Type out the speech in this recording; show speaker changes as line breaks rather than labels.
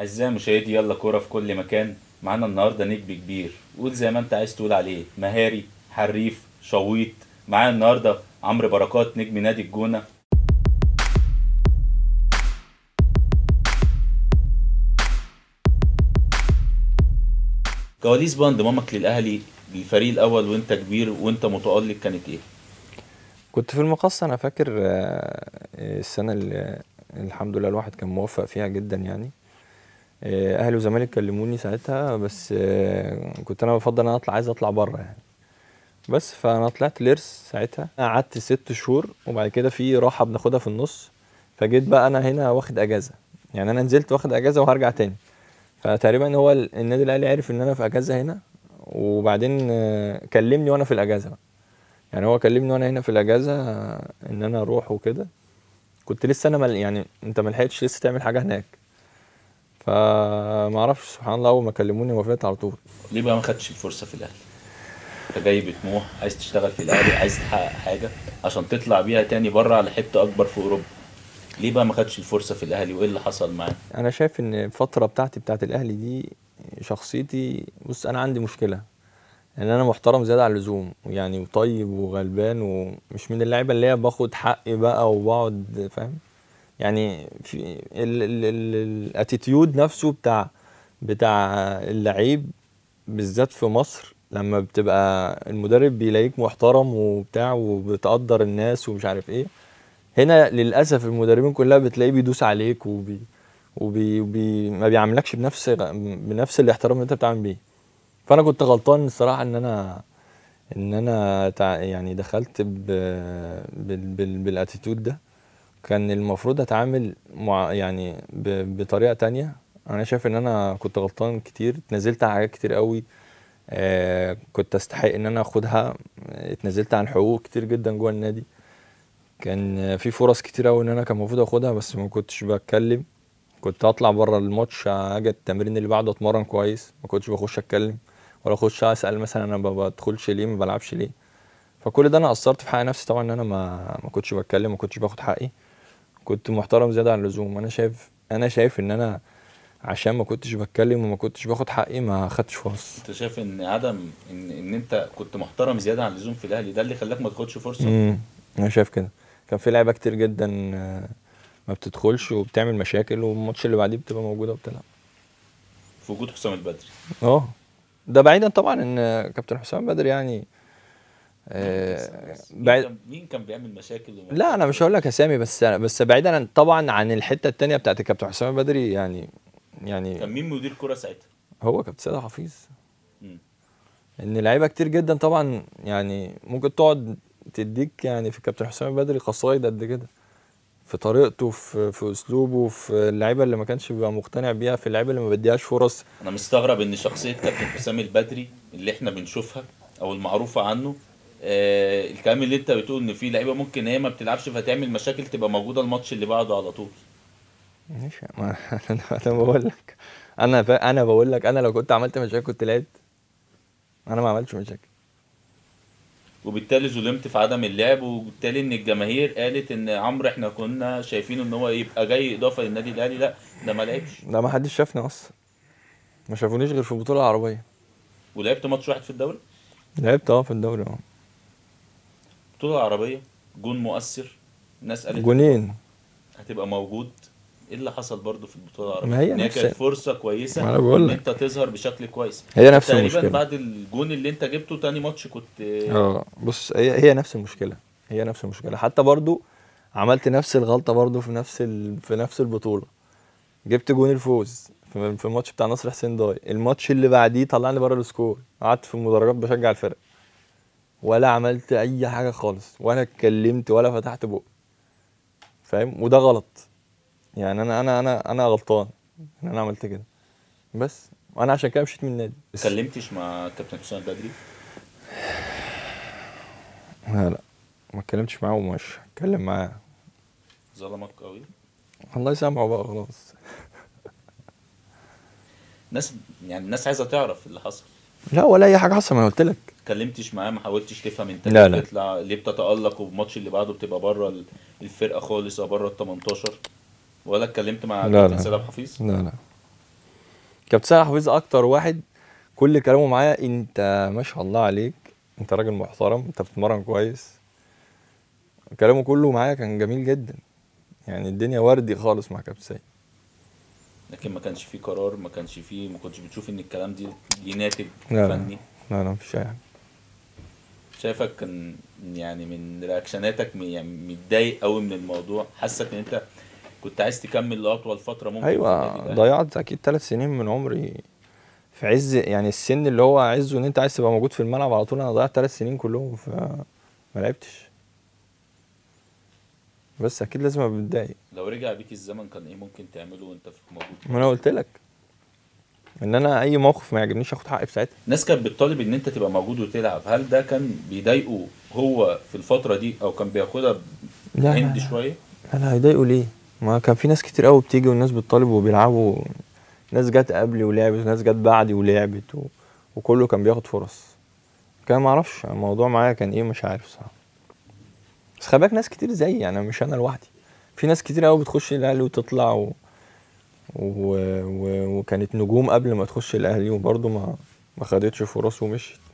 أعزائي مشاهدي يلا كورة في كل مكان معانا النهارده نجم كبير قول زي ما أنت عايز تقول عليه مهاري حريف شويط معانا النهارده عمرو بركات نجم نادي الجونة كواليس بقى انضمامك للأهلي للفريق الأول وأنت كبير وأنت متألق كانت إيه؟
كنت في المقص أنا فاكر آه، السنة اللي الحمد لله الواحد كان موفق فيها جدا يعني آه، اهلي وزمالك كلموني ساعتها بس آه، كنت انا بفضل ان انا اطلع عايز اطلع بره يعني بس فانا طلعت ليرس ساعتها قعدت ست شهور وبعد كده في راحه بناخدها في النص فجيت بقى انا هنا واخد اجازه يعني انا نزلت واخد اجازه وهرجع تاني فتقريبا هو النادي الاهلي عرف ان انا في اجازه هنا وبعدين آه، كلمني وانا في الاجازه بقى. يعني هو كلمني وانا هنا في الاجازه ان انا اروح وكده كنت لسه انا مل يعني انت ما لحقتش لسه تعمل حاجه هناك فما اعرفش سبحان الله اول ما كلموني وافقت على طول ليه بقى ما خدتش الفرصه في الاهلي؟
انت جاي بطموح عايز تشتغل في الاهلي عايز تحقق حاجه عشان تطلع بيها تاني بره على حته اكبر في اوروبا ليه بقى ما خدش الفرصه في الاهلي وايه اللي حصل معاه
انا شايف ان الفتره بتاعتي بتاعت الاهلي دي شخصيتي بص انا عندي مشكله ان انا محترم زياده عن اللزوم يعني وطيب وغلبان ومش من اللعيبه اللي هي باخد حقي بقى وبقعد فاهم يعني في الاتيتيود نفسه بتاع بتاع اللعيب بالذات في مصر لما بتبقى المدرب بيلاقيك محترم وبتاع وبتقدر الناس ومش عارف ايه هنا للاسف المدربين كلها بتلاقيه بيدوس عليك وبي وبي بي ما بيعاملكش بنفس بنفس الاحترام اللي انت بتعامل بيه فانا كنت غلطان الصراحه ان انا ان انا يعني دخلت بالاتيتيود ده كان المفروض اتعامل مع يعني بطريقه تانية انا شايف ان انا كنت غلطان كتير اتنازلت عن حاجات كتير قوي آه كنت استحق ان انا اخدها اتنازلت عن حقوق كتير جدا جوه النادي كان في فرص كتير قوي ان انا كان المفروض اخدها بس ما كنتش بتكلم كنت اطلع بره الماتش اجي التمرين اللي بعده اتمرن كويس ما كنتش بخش اتكلم ولا اخش اسال مثلا انا ما بدخلش ليه ما بلعبش ليه فكل ده انا قصرت في حق نفسي طبعا ان انا ما ما كنتش بتكلم ما كنتش باخد حقي كنت محترم زياده عن اللزوم انا شايف انا شايف ان انا عشان ما كنتش بتكلم وما كنتش باخد حقي ما خدتش فرص
انت شايف ان عدم ان ان انت كنت محترم زياده عن اللزوم في الاهلي ده اللي خلاك ما تاخدش فرصه امم
انا شايف كده كان في لعيبه كتير جدا آه، ما بتدخلش وبتعمل مشاكل والماتش اللي بعديه بتبقى موجوده وبتلعب
في وجود حسام البدري
اه ده بعيدا طبعا ان كابتن حسام بدري يعني آه، بعد مين كان بيعمل مشاكل لا انا مش هقول لك اسامي بس بس بعيدا طبعا عن الحته الثانيه بتاعت الكابتن حسام بدري يعني يعني كان مين
مدير كره ساعتها؟
هو كابتن سيد حفيظ ان لعيبه كتير جدا طبعا يعني ممكن تقعد تديك يعني في كابتن حسام بدري قصايد قد كده في طريقته في, في اسلوبه في اللعيبه اللي ما كانش بيبقى مقتنع
بيها في اللعيبه اللي ما بديهاش فرص انا مستغرب ان شخصيه كابتن حسام البدري اللي احنا بنشوفها او المعروفه عنه آه الكلام اللي انت بتقول ان في لعيبه ممكن هي ما بتلعبش فتعمل مشاكل تبقى موجوده الماتش اللي بعده على طول
ماشي ما انا بقول لك انا انا بقول لك انا لو كنت عملت مشاكل كنت لعبت انا ما عملتش
مشاكل وبالتالي ظلمت في عدم اللعب وبالتالي ان الجماهير قالت ان عمرو احنا كنا شايفينه ان هو يبقى جاي اضافه للنادي الاهلي لا ده ما لعبش
لا ما حدش شافني اصلا ما شافونيش غير في البطوله العربيه
ولعبت ماتش واحد في الدوري
لعبت اه في الدوري اه
البطوله العربيه جون مؤثر ناس قالت جونين هتبقى موجود ايه اللي حصل برضه في البطوله العربيه؟ ما هي ان هي كانت فرصه كويسه ما انا بقول انت تظهر بشكل كويس هي نفس تقريبا المشكله تقريبا بعد الجون اللي انت جبته تاني ماتش كنت اه
بص هي هي نفس المشكله هي نفس المشكله حتى برضه عملت نفس الغلطه برضه في نفس ال... في نفس البطوله جبت جون الفوز في الماتش بتاع نصر حسين ضاي الماتش اللي بعديه طلعني بره السكور قعدت في المدرجات بشجع الفرق ولا عملت اي حاجه خالص ولا اتكلمت ولا فتحت بق فاهم وده غلط يعني انا انا انا انا غلطان ان انا عملت كده بس وانا عشان كده مشيت من النادي ما اتكلمتش
مع كابتن حسام بدري
لا لا ما اتكلمتش معاه ومش هتكلم معاه
ظلمك قوي
الله يسامحه بقى خلاص
ناس يعني الناس عايزه تعرف اللي حصل
لا ولا اي حاجه حصل ما انا قلت لك
اتكلمتش معاه ما حاولتش تفهم انت لا لا. بتطلع ليه بتتالق والماتش اللي بعده بتبقى بره الفرقه خالص او بره ال 18 ولا اتكلمت مع كابتن سيد حفيظ؟ لا لا
كابتن سيد حفيظ اكتر واحد كل كلامه معايا انت ما شاء الله عليك انت راجل محترم انت بتتمرن كويس كلامه كله معايا كان جميل جدا يعني الدنيا وردي خالص مع كابتن سيد
لكن ما كانش فيه قرار ما كانش فيه ما كنتش بتشوف ان الكلام دي ليه ناتج فني
لا لا مفيش اي حاجه
شايفك كان يعني من رياكشناتك يعني متضايق قوي من الموضوع حاسك ان انت كنت عايز تكمل لاطول فتره ممكن ايوه ضيعت
اكيد ثلاث سنين من عمري في عز يعني السن اللي هو عزه ان انت عايز تبقى موجود في الملعب على طول انا ضيعت ثلاث سنين كلهم فما لعبتش بس اكيد لازم ابقى متضايق
لو رجع بيك الزمن كان ايه ممكن تعمله وانت موجود ما انا قلت لك ان انا اي موقف ما يعجبنيش اخد حقي في ساعتها الناس كانت بتطالب ان انت تبقى موجود وتلعب هل ده كان بيضايقه هو في الفتره دي او كان بياخدها عند شويه
لا لا هيضايقه ليه ما كان في ناس كتير قوي بتيجي والناس بتطالب وبيلعبوا ناس جت قبلي ولعبت وناس جت بعدي ولعبت و... وكله كان بياخد فرص كان معرفش الموضوع معايا كان ايه مش عارف صراحه بس خلي بالك ناس كتير زيي يعني مش انا لوحدي في ناس كتير قوي بتخش الاهلي وتطلع و... و... وكانت نجوم قبل ما تخش الاهلي وبرضه ما ما خدتش فرص ومشيت